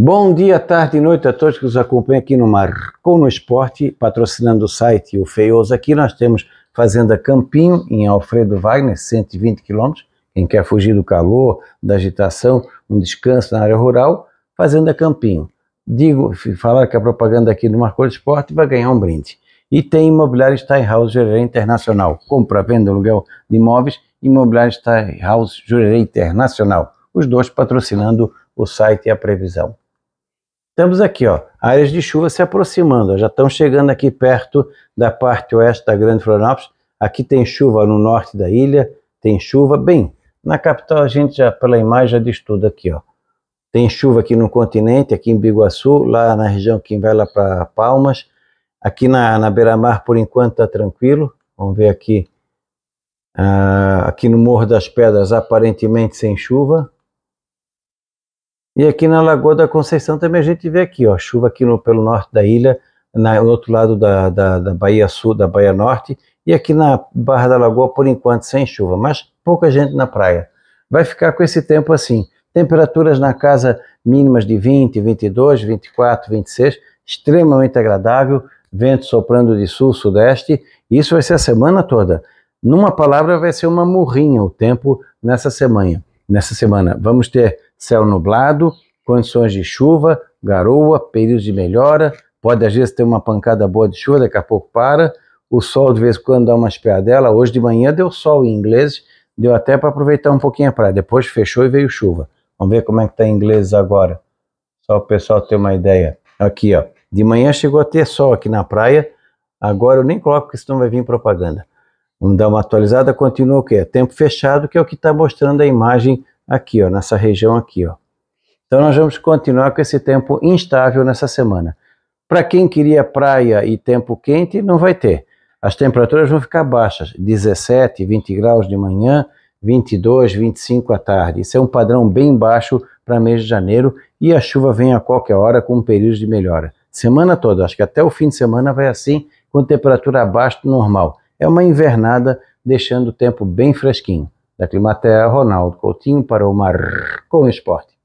Bom dia, tarde e noite a todos que nos acompanham aqui no Marco no Esporte, patrocinando o site O Feioso. Aqui nós temos Fazenda Campinho, em Alfredo Wagner, 120 quilômetros. Quem quer fugir do calor, da agitação, um descanso na área rural, Fazenda Campinho. Digo, falar que a propaganda aqui do Marco no Esporte vai ganhar um brinde. E tem Imobiliário Steinhaus Jurerê Internacional. Compra, venda, aluguel de imóveis, Imobiliário Steinhaus Jurerê Internacional. Os dois patrocinando o site e a previsão. Estamos aqui, ó, áreas de chuva se aproximando, já estão chegando aqui perto da parte oeste da Grande Florianópolis. Aqui tem chuva no norte da ilha, tem chuva, bem, na capital a gente já, pela imagem, já diz tudo aqui, ó. Tem chuva aqui no continente, aqui em Biguaçu, lá na região que vai lá para Palmas. Aqui na, na beira-mar, por enquanto, está tranquilo. Vamos ver aqui. Ah, aqui no Morro das Pedras, aparentemente sem chuva. E aqui na Lagoa da Conceição também a gente vê aqui, ó, chuva aqui no, pelo norte da ilha, na, no outro lado da, da, da Bahia Sul, da Bahia Norte, e aqui na Barra da Lagoa, por enquanto, sem chuva, mas pouca gente na praia. Vai ficar com esse tempo assim. Temperaturas na casa mínimas de 20, 22, 24, 26, extremamente agradável, vento soprando de sul, sudeste, isso vai ser a semana toda. Numa palavra, vai ser uma murrinha o tempo nessa semana. Nessa semana vamos ter céu nublado, condições de chuva, garoa, períodos de melhora, pode às vezes ter uma pancada boa de chuva, daqui a pouco para, o sol de vez em quando dá uma espiadela, hoje de manhã deu sol em inglês, deu até para aproveitar um pouquinho a praia, depois fechou e veio chuva. Vamos ver como é que está em inglês agora, só o pessoal ter uma ideia. Aqui ó, de manhã chegou a ter sol aqui na praia, agora eu nem coloco porque senão vai vir propaganda. Vamos dar uma atualizada, continua o quê? Tempo fechado, que é o que está mostrando a imagem aqui, ó, nessa região aqui. Ó. Então nós vamos continuar com esse tempo instável nessa semana. Para quem queria praia e tempo quente, não vai ter. As temperaturas vão ficar baixas, 17, 20 graus de manhã, 22, 25 à tarde. Isso é um padrão bem baixo para mês de janeiro e a chuva vem a qualquer hora com um período de melhora. Semana toda, acho que até o fim de semana vai assim, com temperatura abaixo do normal é uma invernada deixando o tempo bem fresquinho. Da Climatea, Ronaldo Coutinho para o Mar o Esporte.